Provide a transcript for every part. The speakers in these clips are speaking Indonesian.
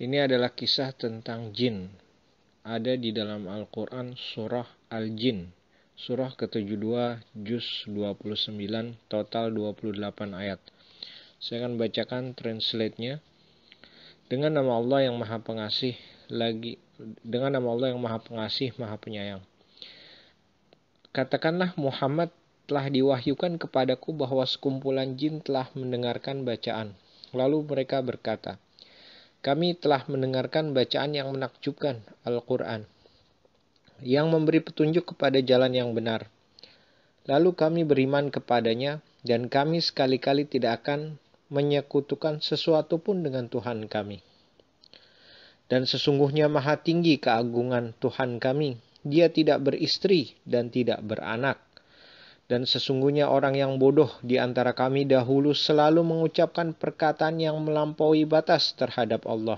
Ini adalah kisah tentang jin. Ada di dalam Al-Quran surah Al-Jin. Surah ke-72, Juz 29, total 28 ayat. Saya akan bacakan translate-nya. Dengan nama Allah yang maha pengasih, lagi dengan nama Allah yang maha pengasih, maha penyayang. Katakanlah Muhammad telah diwahyukan kepadaku bahwa sekumpulan jin telah mendengarkan bacaan. Lalu mereka berkata, kami telah mendengarkan bacaan yang menakjubkan, Al-Quran, yang memberi petunjuk kepada jalan yang benar. Lalu kami beriman kepadanya, dan kami sekali-kali tidak akan menyekutukan sesuatu pun dengan Tuhan kami. Dan sesungguhnya maha tinggi keagungan Tuhan kami, dia tidak beristri dan tidak beranak. Dan sesungguhnya orang yang bodoh di antara kami dahulu selalu mengucapkan perkataan yang melampaui batas terhadap Allah.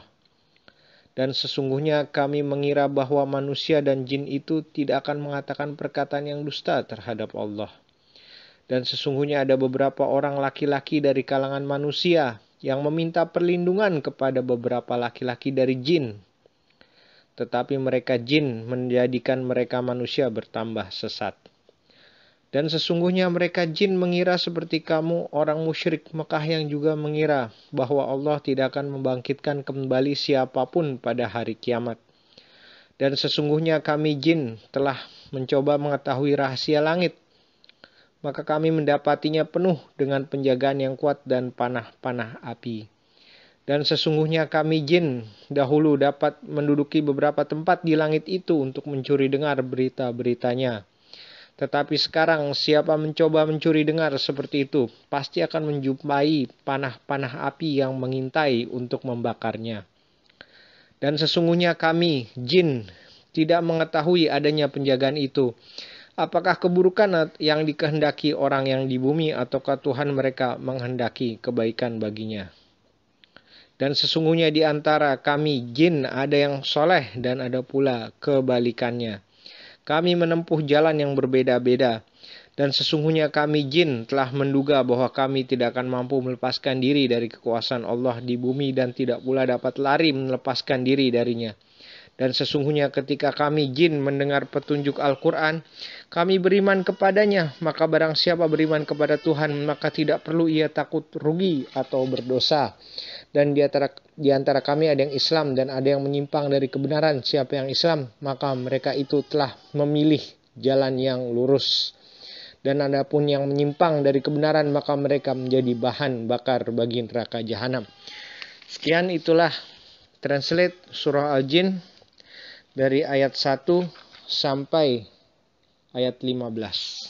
Dan sesungguhnya kami mengira bahwa manusia dan jin itu tidak akan mengatakan perkataan yang dusta terhadap Allah. Dan sesungguhnya ada beberapa orang laki-laki dari kalangan manusia yang meminta perlindungan kepada beberapa laki-laki dari jin. Tetapi mereka jin menjadikan mereka manusia bertambah sesat. Dan sesungguhnya mereka jin mengira seperti kamu orang musyrik Mekah yang juga mengira bahwa Allah tidak akan membangkitkan kembali siapapun pada hari kiamat. Dan sesungguhnya kami jin telah mencoba mengetahui rahasia langit. Maka kami mendapatinya penuh dengan penjagaan yang kuat dan panah-panah api. Dan sesungguhnya kami jin dahulu dapat menduduki beberapa tempat di langit itu untuk mencuri dengar berita-beritanya tetapi sekarang siapa mencoba mencuri dengar seperti itu pasti akan menjumpai panah-panah api yang mengintai untuk membakarnya. Dan sesungguhnya kami, jin, tidak mengetahui adanya penjagaan itu. Apakah keburukan yang dikehendaki orang yang di bumi ataukah Tuhan mereka menghendaki kebaikan baginya? Dan sesungguhnya di antara kami jin ada yang soleh dan ada pula kebalikannya kami menempuh jalan yang berbeda-beda. Dan sesungguhnya kami jin telah menduga bahwa kami tidak akan mampu melepaskan diri dari kekuasaan Allah di bumi dan tidak pula dapat lari melepaskan diri darinya. Dan sesungguhnya ketika kami jin mendengar petunjuk Al-Quran, kami beriman kepadanya, maka barang siapa beriman kepada Tuhan, maka tidak perlu ia takut rugi atau berdosa dan di antara, di antara kami ada yang Islam dan ada yang menyimpang dari kebenaran. Siapa yang Islam, maka mereka itu telah memilih jalan yang lurus. Dan ada pun yang menyimpang dari kebenaran, maka mereka menjadi bahan bakar bagi neraka jahanam. Sekian itulah translate surah Al-Jin dari ayat 1 sampai ayat 15.